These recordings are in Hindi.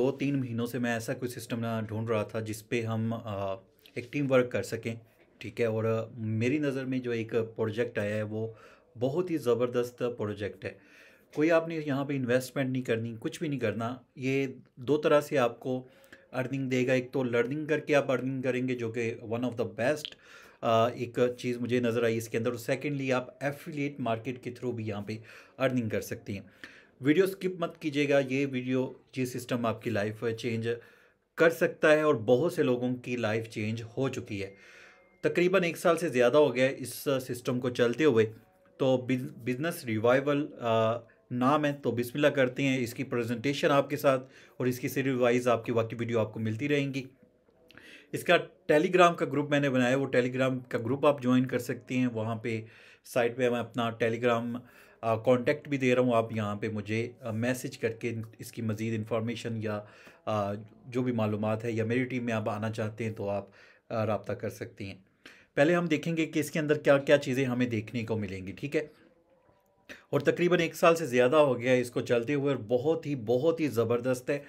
दो तीन महीनों से मैं ऐसा कोई सिस्टम ढूंढ रहा था जिस पे हम एक टीम वर्क कर सकें ठीक है और मेरी नज़र में जो एक प्रोजेक्ट आया है वो बहुत ही ज़बरदस्त प्रोजेक्ट है कोई आपने यहाँ पे इन्वेस्टमेंट नहीं करनी कुछ भी नहीं करना ये दो तरह से आपको अर्निंग देगा एक तो लर्निंग करके आप अर्निंग करेंगे जो कि वन ऑफ द बेस्ट एक चीज़ मुझे नज़र आई इसके अंदर और सेकेंडली आप एफिलिएट मार्केट के थ्रू भी यहाँ पर अर्निंग कर सकती हैं वीडियो स्किप मत कीजिएगा ये वीडियो ये सिस्टम आपकी लाइफ चेंज कर सकता है और बहुत से लोगों की लाइफ चेंज हो चुकी है तकरीबन एक साल से ज़्यादा हो गया इस सिस्टम को चलते हुए तो बिज़नेस रिवाइवल नाम है तो बिस्मिल्लाह करते हैं इसकी प्रेजेंटेशन आपके साथ और इसकी सीरीज वाइज आपकी बाकी वीडियो आपको मिलती रहेंगी इसका टेलीग्राम का ग्रुप मैंने बनाया वो टेलीग्राम का ग्रुप आप ज्वाइन कर सकती हैं वहाँ पे साइट पे मैं अपना टेलीग्राम कांटेक्ट भी दे रहा हूँ आप यहाँ पे मुझे मैसेज करके इसकी मज़ीद इन्फॉर्मेशन या आ, जो भी मालूम है या मेरी टीम में आप आना चाहते हैं तो आप रबता कर सकती हैं पहले हम देखेंगे कि इसके अंदर क्या क्या चीज़ें हमें देखने को मिलेंगी ठीक है और तकरीबन एक साल से ज़्यादा हो गया है इसको चलते हुए और बहुत ही बहुत ही ज़बरदस्त है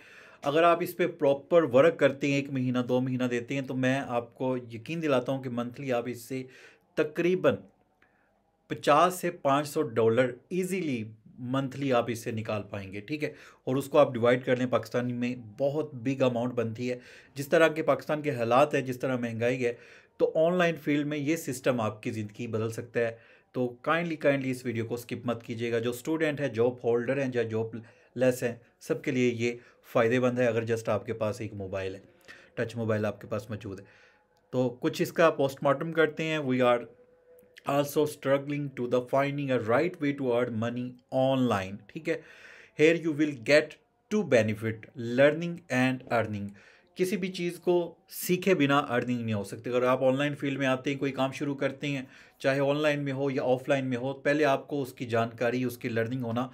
अगर आप इस पर प्रॉपर वर्क करते हैं एक महीना दो महीना देते हैं तो मैं आपको यकीन दिलाता हूँ कि मंथली आप इससे तकरीबन पचास से पाँच सौ डॉलर ईजीली मंथली आप इससे निकाल पाएंगे ठीक है और उसको आप डिवाइड कर लें पाकिस्तानी में बहुत बिग अमाउंट बनती है जिस तरह के पाकिस्तान के हालात है जिस तरह महंगाई है तो ऑनलाइन फील्ड में ये सिस्टम आपकी ज़िंदगी बदल सकता है तो काइंडली काइंडली इस वीडियो को स्किप मत कीजिएगा जो स्टूडेंट है जॉब होल्डर हैं या जॉब लेस हैं सबके लिए ये फ़ायदेमंद है अगर जस्ट आपके पास एक मोबाइल है टच मोबाइल आपके पास मौजूद है तो कुछ इसका पोस्टमार्टम करते हैं we are also struggling to the finding a right way to earn money online ठीक है here you will get two benefit learning and earning किसी भी चीज़ को सीखे बिना अर्निंग नहीं हो सकती अगर आप ऑनलाइन फील्ड में आते हैं कोई काम शुरू करते हैं चाहे ऑनलाइन में हो या ऑफलाइन में हो पहले आपको उसकी जानकारी उसकी लर्निंग होना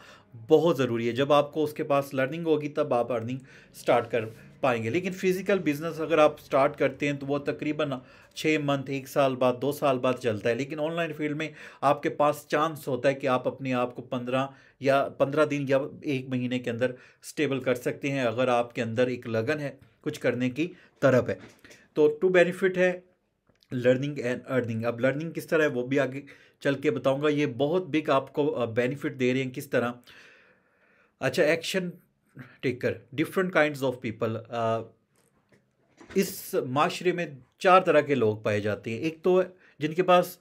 बहुत ज़रूरी है जब आपको उसके पास लर्निंग होगी तब आप अर्निंग स्टार्ट कर पाएंगे लेकिन फिज़िकल बिज़नेस अगर आप स्टार्ट करते हैं तो वो तकरीबन छः मंथ एक साल बाद दो साल बाद चलता है लेकिन ऑनलाइन फील्ड में आपके पास चांस होता है कि आप अपने आप को पंद्रह या पंद्रह दिन या एक महीने के अंदर स्टेबल कर सकते हैं अगर आपके अंदर एक लगन है कुछ करने की तरफ है तो टू बेनिफिट है लर्निंग एंड अर्निंग अब लर्निंग किस तरह है वो भी आगे चल के बताऊँगा ये बहुत बिग आपको बेनिफिट uh, दे रहे हैं किस तरह अच्छा action taker different kind of people इस माशरे में चार तरह के लोग पाए जाते हैं एक तो जिनके पास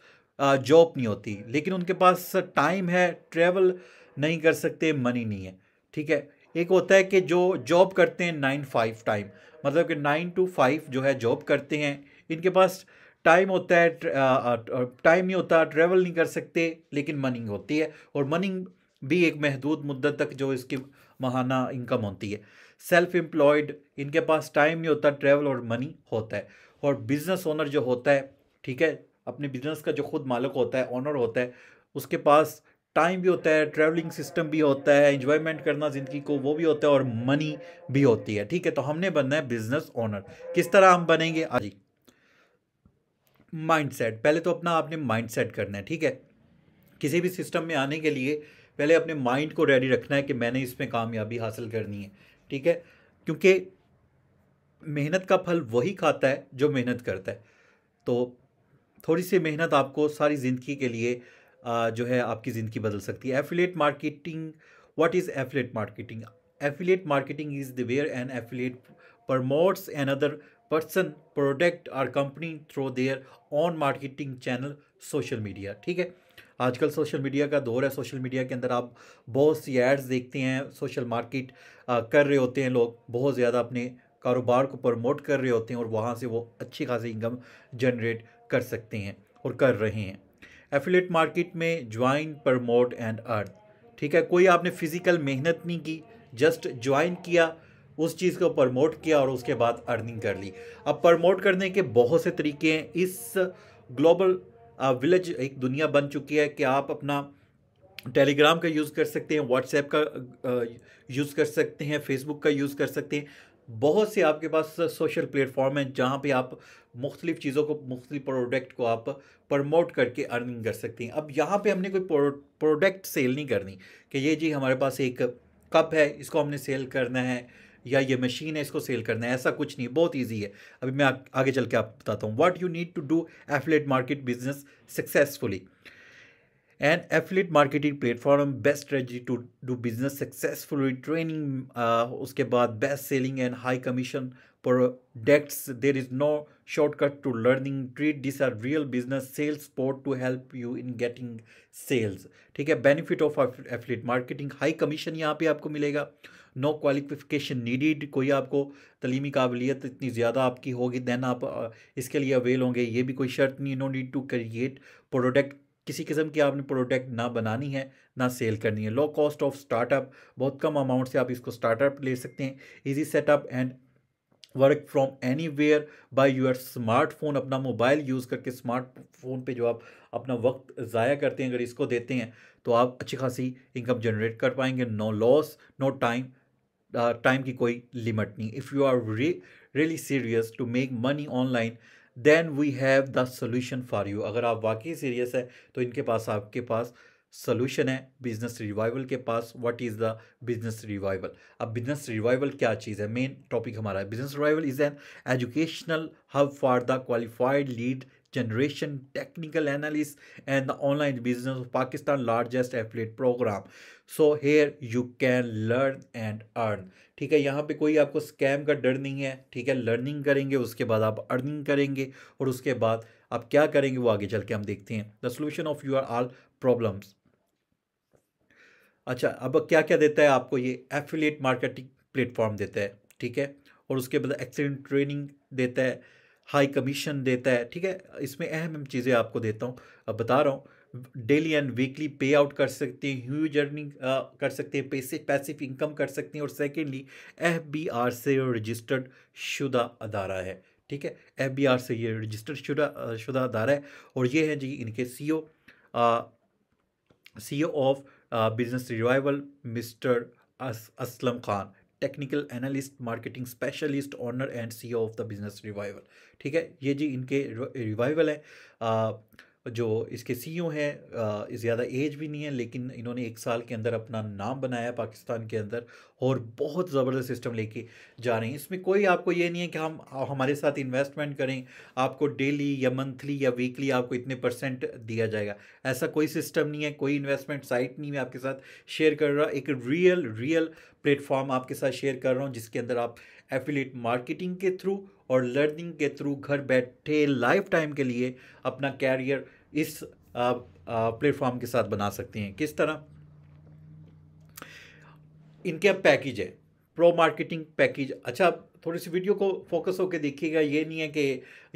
जॉब uh, नहीं होती लेकिन उनके पास टाइम है ट्रेवल नहीं कर सकते मनी नहीं है ठीक है एक होता है कि जो जॉब करते हैं नाइन फाइव टाइम मतलब कि नाइन टू फाइव जो है जॉब करते हैं इनके पास टाइम होता है टाइम uh, uh, नहीं होता ट्रैवल नहीं कर सकते लेकिन मनिंग होती है और मनिंग भी एक महदूद मुद्दत तक जो इसकी महाना इनकम होती है सेल्फ एम्प्लॉयड इनके पास टाइम नहीं होता ट्रैवल और मनी होता है और बिजनेस ओनर जो होता है ठीक है अपने बिजनेस का जो खुद मालिक होता है ऑनर होता है उसके पास टाइम भी होता है ट्रैवलिंग सिस्टम भी होता है इन्जॉयमेंट करना ज़िंदगी को वो भी होता है और मनी भी होती है ठीक है तो हमने बनना है बिजनेस ओनर किस तरह हम बनेंगे आज हाँ माइंडसेट पहले तो अपना आपने माइंडसेट करना है ठीक है किसी भी सिस्टम में आने के लिए पहले अपने माइंड को रेडी रखना है कि मैंने इसमें कामयाबी हासिल करनी है ठीक है क्योंकि मेहनत का फल वही खाता है जो मेहनत करता है तो थोड़ी सी मेहनत आपको सारी ज़िंदगी के लिए जो है आपकी ज़िंदगी बदल सकती है affiliate marketing what is affiliate marketing affiliate marketing is the where an affiliate affiliate an other person product और company through their own marketing channel social media ठीक है आजकल सोशल मीडिया का दौर है सोशल मीडिया के अंदर आप बहुत सी एड्स देखते हैं सोशल मार्केट कर रहे होते हैं लोग बहुत ज़्यादा अपने कारोबार को प्रमोट कर रहे होते हैं और वहाँ से वो अच्छी खासी इनकम जनरेट कर सकते हैं और कर रहे हैं एफिलेट मार्केट में ज्वाइन प्रमोट एंड अर्थ ठीक है कोई आपने फिज़िकल मेहनत नहीं की जस्ट ज्वाइन किया उस चीज़ को प्रमोट किया और उसके बाद अर्निंग कर ली अब प्रमोट करने के बहुत से तरीके हैं इस ग्लोबल विलेज एक दुनिया बन चुकी है कि आप अपना टेलीग्राम का यूज़ कर सकते हैं व्हाट्सएप का यूज़ कर सकते हैं फेसबुक का यूज़ कर सकते हैं बहुत से आपके पास सोशल प्लेटफॉर्म हैं जहाँ पे आप मुख्तलिफ चीज़ों को मुख्तलिफ प्रोडक्ट को आप प्रमोट करके अर्निंग कर सकते हैं अब यहाँ पे हमने कोई प्रोडक्ट सेल नहीं करनी कि ये जी हमारे पास एक कप है इसको हमने सेल करना है या ये मशीन है इसको सेल करना है ऐसा कुछ नहीं बहुत ईजी है अभी मैं आगे चल के आप बताता हूँ what you need to do affiliate market business successfully and affiliate marketing platform best strategy to do business successful training उसके बाद best selling and high commission products there is no shortcut to learning treat this are real business sales support to help you in getting sales ठीक है benefit of affiliate marketing high commission यहाँ पे आपको मिलेगा नो क्वालिफिकेशन नीडिड कोई आपको तलीमी काबिलियत इतनी ज़्यादा आपकी होगी दैन आप इसके लिए अवेल होंगे ये भी कोई शर्त नहीं no need to create product किसी किस्म की आपने प्रोडक्ट ना बनानी है ना सेल करनी है लो कॉस्ट ऑफ स्टार्टअप बहुत कम अमाउंट से आप इसको स्टार्टअप ले सकते हैं easy setup and work from anywhere by your smartphone अपना मोबाइल यूज़ करके स्मार्टफोन पे जो आप अपना वक्त ज़ाया करते हैं अगर इसको देते हैं तो आप अच्छी खासी इनकम जनरेट कर पाएंगे no loss no time time uh, की कोई लिमिट नहीं if you are really serious to make money online then we have the solution for you अगर आप वाकई सीरियस है तो इनके पास आपके पास सोल्यूशन है बिजनेस रिवाइवल के पास what is the business revival अब बिजनेस रिवाइवल क्या चीज़ है मेन टॉपिक हमारा है business revival is an educational hub for the qualified lead generation, technical analysis and the online business of Pakistan largest affiliate program. So here you can learn and earn. ठीक है यहाँ पे कोई आपको स्कैम का डर नहीं है ठीक है लर्निंग करेंगे उसके बाद आप अर्निंग करेंगे और उसके बाद आप क्या करेंगे वो आगे चल के हम देखते हैं the solution of your all problems अच्छा अब क्या क्या देता है आपको ये एफिलेट मार्केटिंग प्लेटफॉर्म देता है ठीक है और उसके बाद एक्सीडेंट ट्रेनिंग देता है हाई कमीशन देता है ठीक है इसमें अहम अहम चीज़ें आपको देता हूँ अब बता रहा हूँ daily and weekly pay out कर सकते हैं ह्यूज अर्निंग कर सकते हैं पैसे पैसिव इनकम कर सकते हैं और सेकेंडली एफ बी आर से रजिस्टर्ड शुदा अदारा है ठीक है एफ बी आर से ये रजिस्टर्ड शुदा शुदा अदारा है और ये है जी इनके C O C O of business revival mister Aslam Khan technical analyst marketing specialist owner and CEO of the business revival ठीक है ये जी इनके रिवाइवल है जो इसके सी ओ e हैं ज़्यादा एज भी नहीं है लेकिन इन्होंने एक साल के अंदर अपना नाम बनाया पाकिस्तान के अंदर और बहुत ज़बरदस्त सिस्टम लेके जा रहे हैं इसमें कोई आपको ये नहीं है कि हम हमारे साथ इन्वेस्टमेंट करें आपको डेली या मंथली या वीकली आपको इतने परसेंट दिया जाएगा ऐसा कोई सिस्टम नहीं है कोई इन्वेस्टमेंट साइट नहीं मैं आपके साथ शेयर कर रहा एक रियल रियल प्लेटफॉर्म आपके साथ शेयर कर रहा हूँ जिसके अंदर आप एफिलेट मार्केटिंग के थ्रू और लर्निंग के थ्रू घर बैठे लाइफ टाइम के लिए अपना कैरियर इस प्लेटफॉर्म के साथ बना सकते हैं किस तरह इनके अब पैकेज है प्रो मार्केटिंग पैकेज अच्छा थोड़ी सी वीडियो को फोकस होकर देखिएगा ये नहीं है कि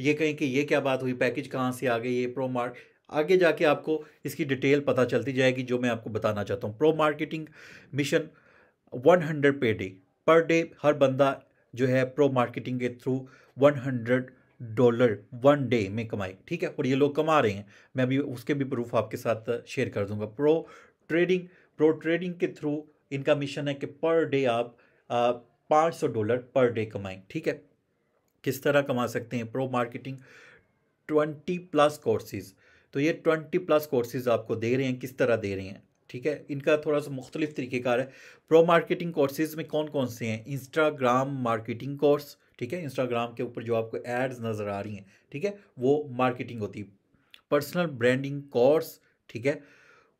ये कहें कि ये क्या बात हुई पैकेज कहाँ से आ गई ये प्रो मार्क आगे जाके आपको इसकी डिटेल पता चलती जाएगी जो मैं आपको बताना चाहता हूँ pro marketing mission one hundred per day per day हर बंदा जो है प्रो मार्केटिंग के through one hundred dollar one day में कमाई ठीक है और ये लोग कमा रहे हैं मैं भी उसके भी प्रूफ आपके साथ शेयर कर दूंगा प्रो ट्रेडिंग प्रो ट्रेडिंग के थ्रू इनका मिशन है कि पर डे आप पाँच सौ डॉलर पर डे कमाएं ठीक है किस तरह कमा सकते हैं pro marketing twenty plus courses तो ये ट्वेंटी प्लस कोर्सेज आपको दे रहे हैं किस तरह दे रहे हैं ठीक है इनका थोड़ा सा मुख्तलिफ तरीक़ेकार है प्रो मार्केटिंग कोर्सेज में कौन कौन से हैं इंस्टाग्राम मार्केटिंग कोर्स ठीक है इंस्टाग्राम के ऊपर जो आपको एड्स नज़र आ रही हैं ठीक है वो मार्केटिंग होती है पर्सनल ब्रांडिंग कोर्स ठीक है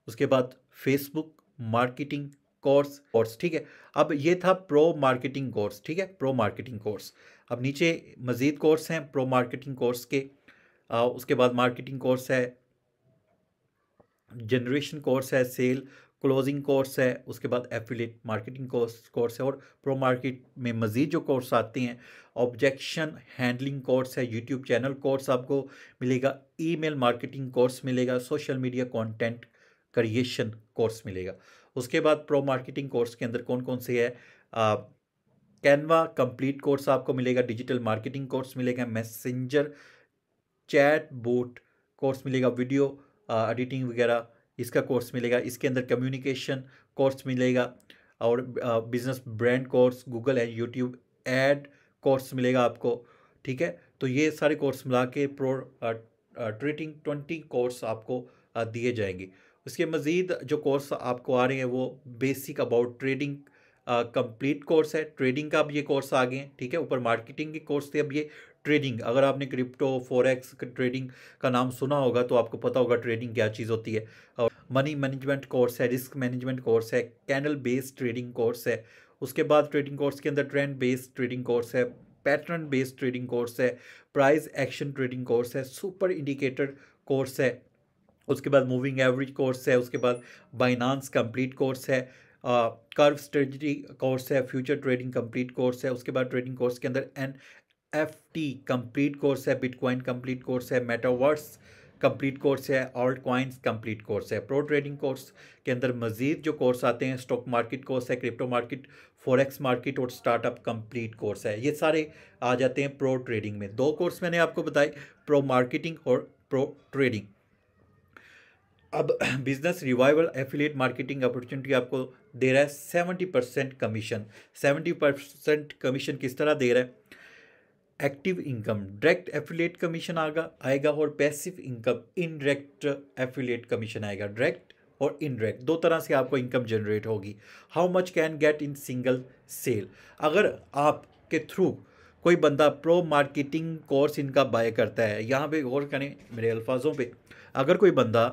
उसके बाद फेसबुक मार्केटिंग कोर्स कोर्स ठीक है अब ये था प्रो मार्केटिंग कोर्स ठीक है प्रो मार्केटिंग कोर्स अब नीचे मज़ीद कोर्स हैं प्रो मार्केटिंग कोर्स के आ, उसके बाद मार्केटिंग कोर्स है जनरेशन कोर्स है सेल क्लोजिंग कोर्स है उसके बाद एफिलेट मार्केटिंग कोर्स कोर्स है और प्रो मार्केट में मज़ीद जो कोर्स आते हैं ऑब्जेक्शन हैंडलिंग कोर्स है यूट्यूब चैनल कोर्स आपको मिलेगा ईमेल मार्केटिंग कोर्स मिलेगा social media content creation course मिलेगा उसके बाद प्रो मार्केटिंग कोर्स के अंदर कौन कौन से है कैनवा कंप्लीट कोर्स आपको मिलेगा डिजिटल मार्केटिंग कोर्स मिलेगा मैसेंजर चैट बोट कोर्स मिलेगा वीडियो एडिटिंग वगैरह इसका कोर्स मिलेगा इसके अंदर कम्युनिकेशन कोर्स मिलेगा और business brand course Google and YouTube ad course मिलेगा आपको ठीक है तो ये सारे कोर्स मिला के प्रो ट्रेटिंग ट्वेंटी कोर्स आपको दिए जाएंगे उसके मज़ीद जो कोर्स आपको आ रहे हैं वो basic about trading complete course है ट्रेडिंग का अब ये कोर्स आ गए हैं ठीक है ऊपर मार्केटिंग के कोर्स थे अब ये ट्रेडिंग अगर आपने क्रिप्टो फोरेक्स ट्रेडिंग का नाम सुना होगा तो आपको पता होगा ट्रेडिंग क्या चीज़ होती है और मनी मैनेजमेंट कोर्स है रिस्क मैनेजमेंट कोर्स है कैनल बेस्ड ट्रेडिंग कोर्स है उसके बाद ट्रेडिंग कोर्स के अंदर ट्रेंड बेस्ड ट्रेडिंग कोर्स है पैटर्न बेस्ड ट्रेडिंग कोर्स है प्राइस एक्शन ट्रेडिंग कोर्स है सुपर इंडिकेटर कोर्स है उसके बाद मूविंग एवरेज कोर्स है उसके बाद बाइनांस कंप्लीट कोर्स है कर्व स्ट्रेटजी कोर्स है फ्यूचर ट्रेडिंग कंप्लीट कोर्स है उसके बाद ट्रेडिंग कोर्स के अंदर N F T complete course है बिटकॉइन कम्प्लीट कोर्स है मेटावर्स कम्प्लीट कोर्स है ऑल्ट कॉइन्स कम्प्लीट कोर्स है प्रो ट्रेडिंग कोर्स के अंदर मजीद जो कोर्स आते हैं स्टॉक मार्केट कोर्स है क्रिप्टो मार्केट फॉरेक्स मार्केट और स्टार्टअप कम्प्लीट कोर्स है ये सारे आ जाते हैं प्रो ट्रेडिंग में दो कोर्स मैंने आपको बताए प्रो मार्केटिंग और प्रो ट्रेडिंग अब business revival affiliate marketing opportunity आपको दे रहा है seventy percent commission seventy percent commission किस तरह दे रहा है active income direct affiliate commission आएगा आएगा और passive income indirect affiliate commission आएगा डायरेक्ट और इनडायरेक्ट दो तरह से आपको इनकम जनरेट होगी how much can get in single sale अगर आप के थ्रू कोई बंदा प्रो मार्केटिंग कोर्स इनका बाय करता है यहाँ पे गौर करें मेरे अल्फाजों पे अगर कोई बंदा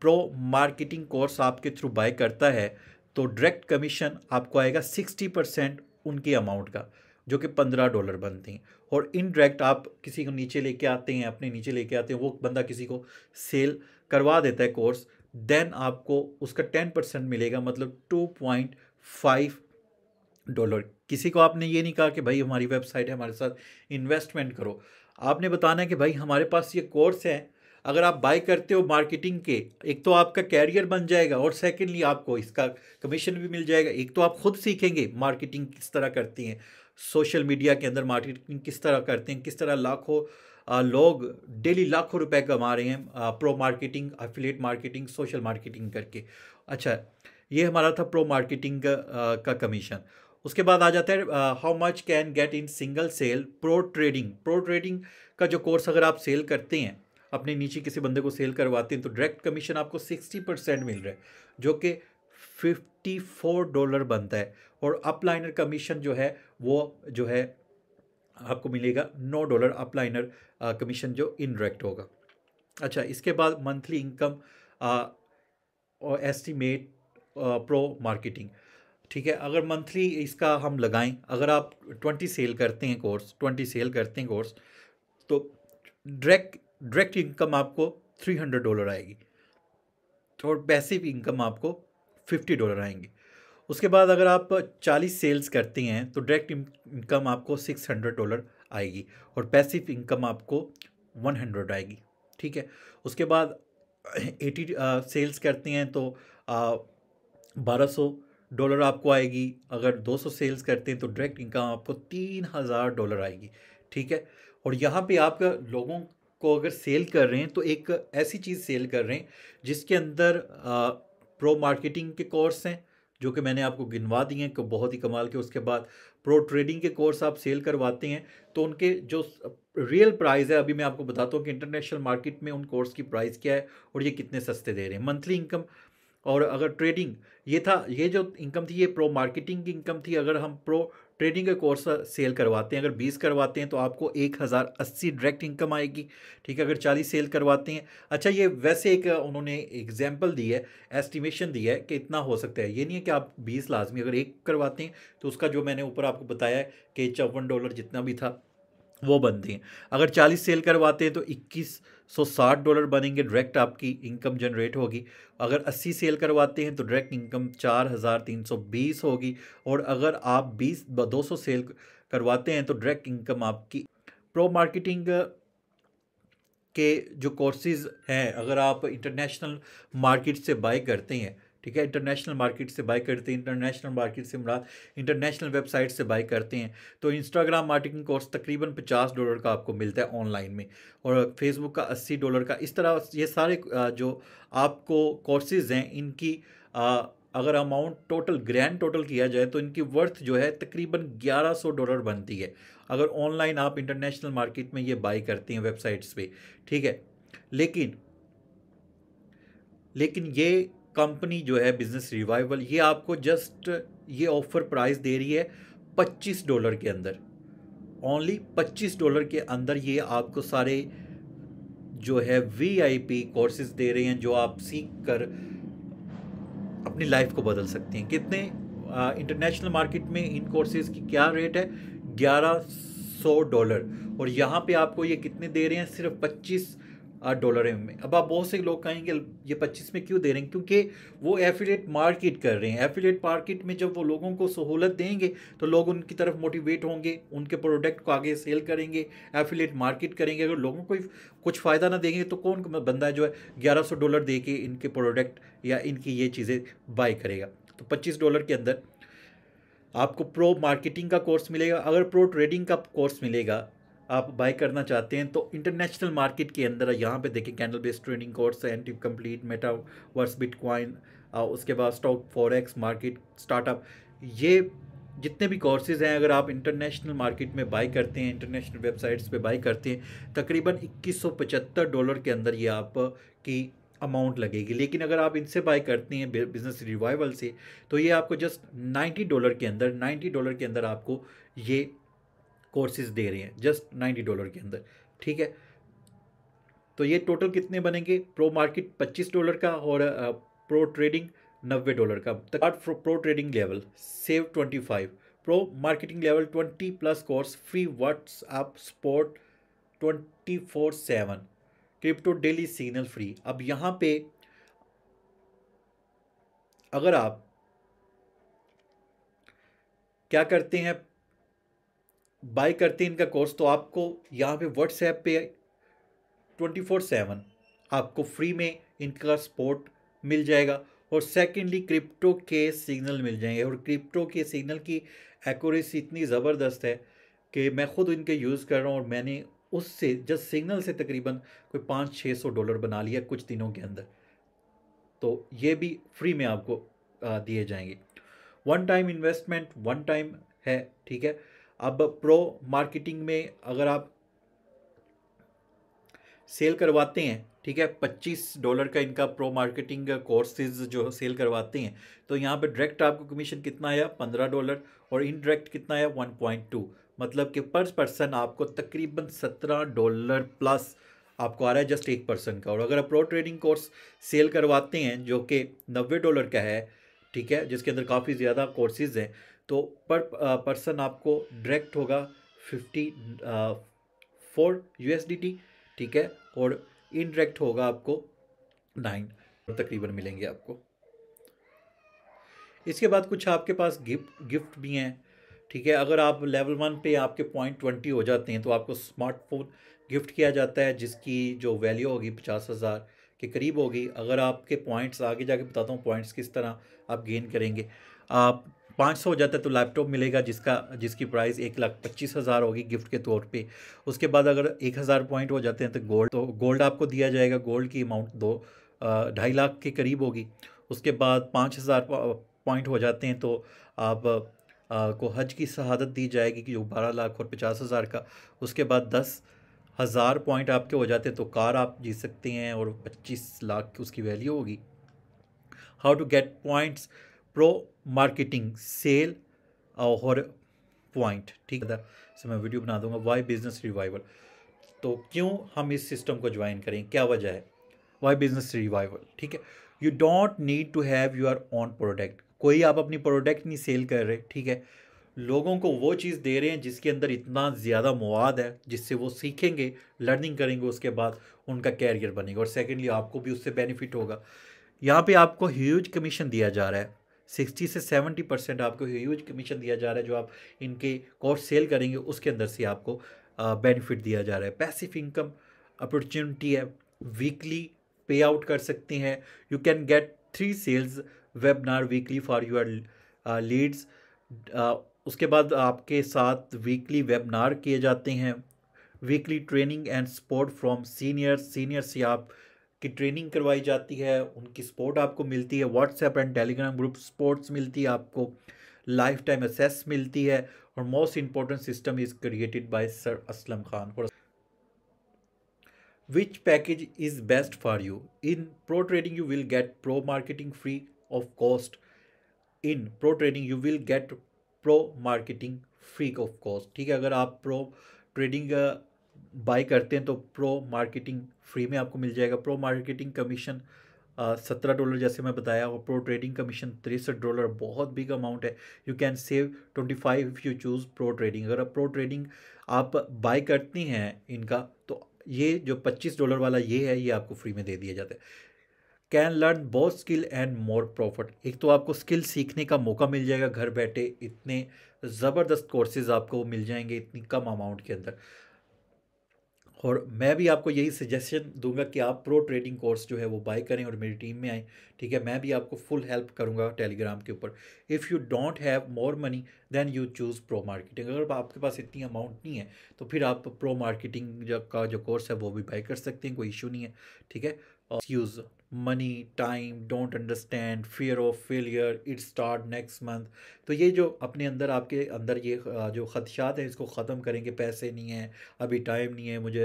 प्रो मार्केटिंग कोर्स आपके थ्रू बाय करता है तो डायरेक्ट कमीशन आपको आएगा सिक्सटी परसेंट उनके अमाउंट का जो कि पंद्रह डॉलर बनती हैं और इनडायरेक्ट आप किसी को नीचे लेके आते हैं अपने नीचे लेके आते हैं वो बंदा किसी को सेल करवा देता है कोर्स देन आपको उसका टेन परसेंट मिलेगा मतलब टू पॉइंट फाइव डॉलर किसी को आपने ये नहीं कहा कि भाई हमारी वेबसाइट है हमारे साथ इन्वेस्टमेंट करो आपने बताना है कि भाई हमारे पास ये कोर्स है अगर आप बाई करते हो मार्केटिंग के एक तो आपका कैरियर बन जाएगा और सेकेंडली आपको इसका कमीशन भी मिल जाएगा एक तो आप खुद सीखेंगे मार्केटिंग किस तरह करती हैं सोशल मीडिया के अंदर मार्केटिंग किस तरह करते हैं किस तरह लाखों लोग डेली लाखों रुपए कमा रहे हैं pro marketing affiliate marketing social marketing करके अच्छा ये हमारा था प्रो मार्केटिंग का, का कमीशन उसके बाद आ जाता है how much can get in single sale pro trading pro trading का जो कोर्स अगर आप सेल करते हैं अपने नीचे किसी बंदे को सेल करवाते हैं तो डायरेक्ट कमीशन आपको सिक्सटी परसेंट मिल रहा है जो कि फिफ्टी फोर डॉलर बनता है और अपलाइनर कमीशन जो है वो जो है आपको मिलेगा नौ डॉलर अपलाइनर कमीशन जो इनडायरेक्ट होगा अच्छा इसके बाद मंथली इनकम और एस्टीमेट प्रो मार्केटिंग ठीक है अगर मंथली इसका हम लगाएं अगर आप ट्वेंटी सेल करते हैं कोर्स ट्वेंटी सेल करते हैं कोर्स तो डायरेक्ट डायरेक्ट इनकम आपको थ्री हंड्रेड डॉलर आएगी और पैसिव इनकम आपको फिफ्टी डॉलर आएंगे उसके बाद अगर आप चालीस सेल्स करती हैं तो डायरेक्ट इनकम आपको सिक्स हंड्रेड डॉलर आएगी और पैसिव इनकम आपको वन हंड्रेड आएगी ठीक है उसके बाद एटी सेल्स करती हैं तो बारह सौ डॉलर आपको आएगी अगर दो सौ सेल्स करते हैं तो डायरेक्ट इनकम आपको तीन हज़ार डॉलर आएगी ठीक है और यहाँ पे आप लोगों को अगर सेल कर रहे हैं तो एक ऐसी चीज़ सेल कर रहे हैं जिसके अंदर आ, प्रो मार्केटिंग के कोर्स हैं जो कि मैंने आपको गिनवा दिए हैं बहुत ही कमाल के उसके बाद प्रो ट्रेडिंग के कोर्स आप सेल करवाते हैं तो उनके जो रियल प्राइस है अभी मैं आपको बताता हूँ कि इंटरनेशनल मार्केट में उन कोर्स की प्राइस क्या है और ये कितने सस्ते दे रहे हैं मंथली इनकम और अगर ट्रेडिंग ये था ये जो इनकम थी ये प्रो मार्केटिंग की इनकम थी अगर हम प्रो ट्रेडिंग का कोर्स सेल करवाते हैं अगर बीस करवाते हैं तो आपको एक हज़ार अस्सी डायरेक्ट इनकम आएगी ठीक है अगर चालीस सेल करवाते हैं अच्छा ये वैसे एक उन्होंने एग्जाम्पल दी है एस्टिमेशन दिया है कि इतना हो सकता है ये नहीं है कि आप बीस लाजमी अगर एक करवाते हैं तो उसका जो मैंने ऊपर आपको बताया कि चौवन डॉलर जितना भी था वो बनती हैं अगर 40 सेल करवाते हैं तो 2160 डॉलर बनेंगे डायरेक्ट आपकी इनकम जनरेट होगी अगर 80 सेल करवाते हैं तो डायरेक्ट इनकम 4320 होगी और अगर आप 20 200 सेल करवाते हैं तो डायरेक्ट इनकम आपकी प्रो मार्केटिंग के जो कोर्सेज हैं अगर आप इंटरनेशनल मार्केट से बाई करते हैं ठीक है इंटरनेशनल मार्केट से बाई करते हैं इंटरनेशनल मार्केट से मुराद इंटरनेशनल वेबसाइट से बाई करते हैं तो इंस्टाग्राम मार्केटिंग कोर्स तकरीबन पचास डॉलर का आपको मिलता है ऑनलाइन में और फेसबुक का अस्सी डॉलर का इस तरह ये सारे जो आपको कोर्सेज़ हैं इनकी आ, अगर अमाउंट टोटल ग्रैंड टोटल किया जाए तो इनकी वर्थ जो है तकरीबन 1100 डॉलर बनती है अगर ऑनलाइन आप इंटरनेशनल मार्केट में ये बाई करती हैं वेबसाइट्स पे ठीक है लेकिन लेकिन ये कंपनी जो है बिजनेस रिवाइवल ये आपको जस्ट ये ऑफर प्राइस दे रही है पच्चीस डॉलर के अंदर ओनली पच्चीस डॉलर के अंदर ये आपको सारे जो है वीआईपी कोर्सेज दे रहे हैं जो आप सीख कर अपनी लाइफ को बदल सकते हैं कितने इंटरनेशनल मार्केट में इन कोर्सेज की क्या रेट है ग्यारह सौ डॉलर और यहाँ पे आपको ये कितने दे रहे हैं सिर्फ पच्चीस डॉलर में अब आप बहुत से लोग कहेंगे ये पच्चीस में क्यों दे रहे हैं क्योंकि वो एफिलेट मार्केट कर रहे हैं एफिलेट मार्केट में जब वो लोगों को सहूलत देंगे तो लोग उनकी तरफ मोटिवेट होंगे उनके प्रोडक्ट को आगे सेल करेंगे एफिलेट मार्केट करेंगे अगर लोगों को कुछ फ़ायदा ना देंगे तो कौन बंदा जो है ग्यारह सौ डॉलर दे के इनके प्रोडक्ट या इनकी ये चीज़ें बाई करेगा तो पच्चीस डॉलर के अंदर आपको प्रो मार्केटिंग का कोर्स मिलेगा अगर प्रो ट्रेडिंग का कोर्स मिलेगा आप बाय करना चाहते हैं तो इंटरनेशनल मार्केट के अंदर यहाँ पे देखें candle based trading course NFT complete metaverse bitcoin उसके बाद स्टॉक फॉरेक्स मार्केट स्टार्टअप ये जितने भी कोर्सेज़ हैं अगर आप इंटरनेशनल मार्केट में बाई करते हैं इंटरनेशनल वेबसाइट्स पे बाई करते हैं तकरीबन 2175 डॉलर के अंदर ये आप की अमाउंट लगेगी लेकिन अगर आप इनसे बाई करते हैं बिज़नेस रिवाइवल से तो ये आपको जस्ट 90 डॉलर के अंदर 90 डॉलर के अंदर आपको ये कोर्सेज दे रहे हैं जस्ट नाइन्टी डॉलर के अंदर ठीक है तो ये टोटल कितने बनेंगे प्रो मार्केट पच्चीस डॉलर का और प्रो ट्रेडिंग नब्बे डॉलर का तक pro trading level save twenty five pro marketing level twenty plus course free WhatsApp support twenty four seven crypto daily signal free अब यहाँ पे अगर आप क्या करते हैं बाय करते हैं इनका कोर्स तो आपको यहाँ पे व्हाट्सएप पे ट्वेंटी फोर सेवन आपको फ्री में इनका सपोर्ट मिल जाएगा और सेकेंडली क्रिप्टो के सिग्नल मिल जाएंगे और क्रिप्टो के सिग्नल की एक्यूरेसी इतनी ज़बरदस्त है कि मैं ख़ुद इनके यूज़ कर रहा हूँ और मैंने उससे जस्ट सिग्नल से तकरीबन कोई पाँच छः सौ डॉलर बना लिया कुछ दिनों के अंदर तो ये भी फ्री में आपको दिए जाएंगे one time investment one time है ठीक है अब प्रो मार्केटिंग में अगर आप सेल करवाते हैं ठीक है पच्चीस डॉलर का इनका प्रो मार्केटिंग कोर्सेज जो सेल करवाते हैं तो यहाँ पे डायरेक्ट आपको कमीशन कितना आया पंद्रह डॉलर और इनडायरेक्ट कितना आया वन पॉइंट टू मतलब कि पर पर्सन आपको तकरीबन सत्रह डॉलर प्लस आपको आ रहा है जस्ट एक पर्सन का और अगर आप प्रो ट्रेडिंग कोर्स सेल करवाते हैं जो कि नब्बे डॉलर का है ठीक है जिसके अंदर काफ़ी ज़्यादा कोर्सेज़ हैं तो पर पर्सन आपको डायरेक्ट होगा फिफ्टी फोर यू ठीक है और इनडायरेक्ट होगा आपको नाइन तकरीबन मिलेंगे आपको इसके बाद कुछ आपके पास गिफ्ट गिफ्ट भी हैं ठीक है अगर आप लेवल वन पे आपके पॉइंट ट्वेंटी हो जाते हैं तो आपको स्मार्टफोन गिफ्ट किया जाता है जिसकी जो वैल्यू होगी पचास हज़ार के करीब होगी अगर आपके पॉइंट्स आगे जाके बताता हूँ पॉइंट्स किस तरह आप गेन करेंगे आप पाँच सौ हो जाता है तो लैपटॉप मिलेगा जिसका जिसकी प्राइस एक लाख पच्चीस हज़ार होगी गिफ्ट के तौर पे उसके बाद अगर एक हज़ार पॉइंट हो जाते हैं तो गोल्ड तो गोल्ड आपको दिया जाएगा गोल्ड की अमाउंट दो ढाई लाख के करीब होगी उसके बाद पाँच हज़ार पॉइंट हो जाते हैं तो आप आ, को हज की शहादत दी जाएगी कि जो बारह लाख और पचास हज़ार का उसके बाद दस हज़ार पॉइंट आपके हो जाते हैं तो कार आप जीत सकते हैं और पच्चीस लाख की उसकी वैल्यू होगी how to get points pro marketing sale और पॉइंट ठीक है से मैं वीडियो बना दूंगा वाई बिजनेस रिवाइवल तो क्यों हम इस सिस्टम को ज्वाइन करें क्या वजह है वाई बिजनेस रिवाइवल ठीक है you don't need to have your own product कोई आप अपनी प्रोडक्ट नहीं सेल कर रहे ठीक है लोगों को वो चीज़ दे रहे हैं जिसके अंदर इतना ज़्यादा मवाद है जिससे वो सीखेंगे लर्निंग करेंगे उसके बाद उनका कैरियर बनेगा और सेकेंडली आपको भी उससे बेनिफिट होगा यहाँ पे आपको ह्यूज कमीशन दिया जा रहा है सिक्सटी से सेवेंटी परसेंट आपको ह्यूज कमीशन दिया जा रहा है जो आप इनके कोर्स सेल करेंगे उसके अंदर से आपको बेनिफिट दिया जा रहा है पैसिव इनकम अपॉर्चुनिटी है वीकली पे आउट कर सकते हैं you can get three sales webinar weekly for your leads उसके बाद आपके साथ वीकली वेबनार किए जाते हैं weekly training and support from senior senior से आप की ट्रेनिंग करवाई जाती है उनकी सपोर्ट आपको मिलती है WhatsApp and Telegram group supports मिलती है आपको लाइफ टाइम असेस मिलती है और most important system is created by sir Aslam Khan और which package is best for you in pro trading you will get pro marketing free of cost in pro trading you will get pro marketing free of cost ठीक है अगर आप प्रो ट्रेडिंग बाई करते हैं तो प्रो मार्केटिंग फ्री में आपको मिल जाएगा प्रो मार्केटिंग कमीशन सत्रह डॉलर जैसे मैं बताया और प्रो ट्रेडिंग कमीशन तिरसठ डॉलर बहुत बिग अमाउंट है you can save twenty five if you choose pro trading अगर आप प्रो ट्रेडिंग आप बाई करती हैं इनका तो ये जो पच्चीस डॉलर वाला ये है ये आपको फ्री में दे दिया जाता है कैन लर्न बहुत स्किल एंड मोर प्रॉफिट एक तो आपको स्किल सीखने का मौका मिल जाएगा घर बैठे इतने ज़बरदस्त कोर्सेज आपको मिल जाएंगे इतनी कम अमाउंट के अंदर और मैं भी आपको यही सजेशन दूंगा कि आप प्रो ट्रेडिंग कोर्स जो है वो बाय करें और मेरी टीम में आएँ ठीक है मैं भी आपको फुल हेल्प करूंगा टेलीग्राम के ऊपर if you don't have more money then you choose pro marketing अगर आपके पास इतनी अमाउंट नहीं है तो फिर आप प्रो मार्केटिंग का जो कोर्स है वो भी बाई कर सकते हैं कोई इशू नहीं है ठीक है excuse money time don't understand fear of failure it start next month तो ये जो अपने अंदर आपके अंदर ये जो ख़दशात हैं इसको ख़त्म करेंगे पैसे नहीं हैं अभी टाइम नहीं है मुझे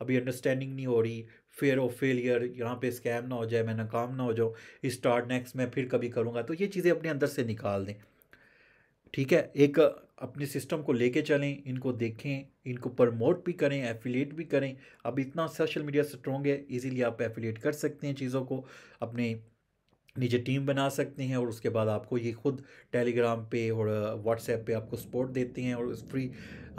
अभी अंडरस्टैंडिंग नहीं हो रही फेयर ऑफ फेलियर यहाँ पे स्कैम ना हो जाए मैं नाकाम ना हो जाऊँ स्टार्ट नेक्स्ट मैं फिर कभी करूँगा तो ये चीज़ें अपने अंदर से निकाल दें ठीक है एक अपने सिस्टम को लेके चलें इनको देखें इनको प्रमोट भी करें एफिलेट भी करें अब इतना सोशल मीडिया स्ट्रॉन्ग है इजीली आप एफिलेट कर सकते हैं चीज़ों को अपने नीचे टीम बना सकते हैं और उसके बाद आपको ये खुद टेलीग्राम पे और व्हाट्सएप पे आपको सपोर्ट देते हैं और फ्री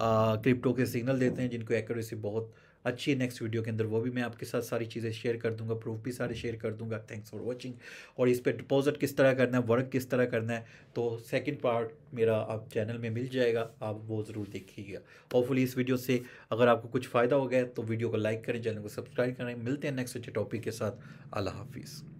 क्रिप्टो के सिग्नल देते हैं जिनको एक्यूरेसी बहुत अच्छी नेक्स्ट वीडियो के अंदर वो भी मैं आपके साथ सारी चीज़ें शेयर कर दूंगा प्रूफ भी सारे शेयर कर दूंगा थैंक्स फॉर वॉचिंग और इस पर डिपॉजिट किस तरह करना है वर्क किस तरह करना है तो सेकेंड पार्ट मेरा आप चैनल में मिल जाएगा आप वो ज़रूर देखिएगा होपफुली इस वीडियो से अगर आपको कुछ फ़ायदा हो गया तो वीडियो को लाइक करें चैनल को सब्सक्राइब करें मिलते हैं नेक्स्ट अच्छे टॉपिक के साथ अल्लाह हाफिज़